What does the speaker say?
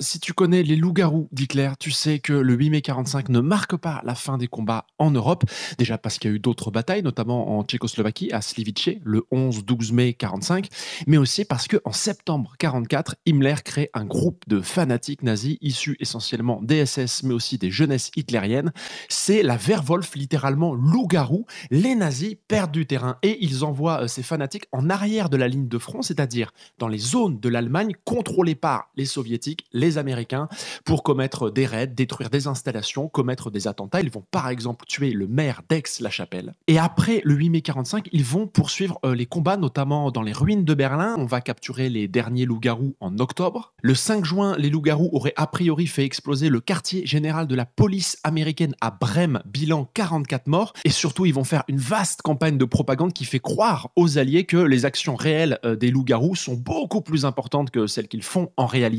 Si tu connais les loups-garous, dit tu sais que le 8 mai 45 ne marque pas la fin des combats en Europe, déjà parce qu'il y a eu d'autres batailles, notamment en Tchécoslovaquie, à Slivice, le 11-12 mai 45, mais aussi parce que en septembre 44, Himmler crée un groupe de fanatiques nazis issus essentiellement des SS, mais aussi des jeunesses hitlériennes. C'est la Werwolf, littéralement loup-garou. Les nazis perdent du terrain et ils envoient euh, ces fanatiques en arrière de la ligne de front, c'est-à-dire dans les zones de l'Allemagne contrôlées par les soviétiques, les Américains pour commettre des raids, détruire des installations, commettre des attentats. Ils vont par exemple tuer le maire d'Aix-la-Chapelle. Et après le 8 mai 45, ils vont poursuivre euh, les combats, notamment dans les ruines de Berlin. On va capturer les derniers loups-garous en octobre. Le 5 juin, les loups-garous auraient a priori fait exploser le quartier général de la police américaine à Brême, bilan 44 morts. Et surtout, ils vont faire une vaste campagne de propagande qui fait croire aux Alliés que les actions réelles euh, des loups-garous sont beaucoup plus importantes que celles qu'ils font en réalité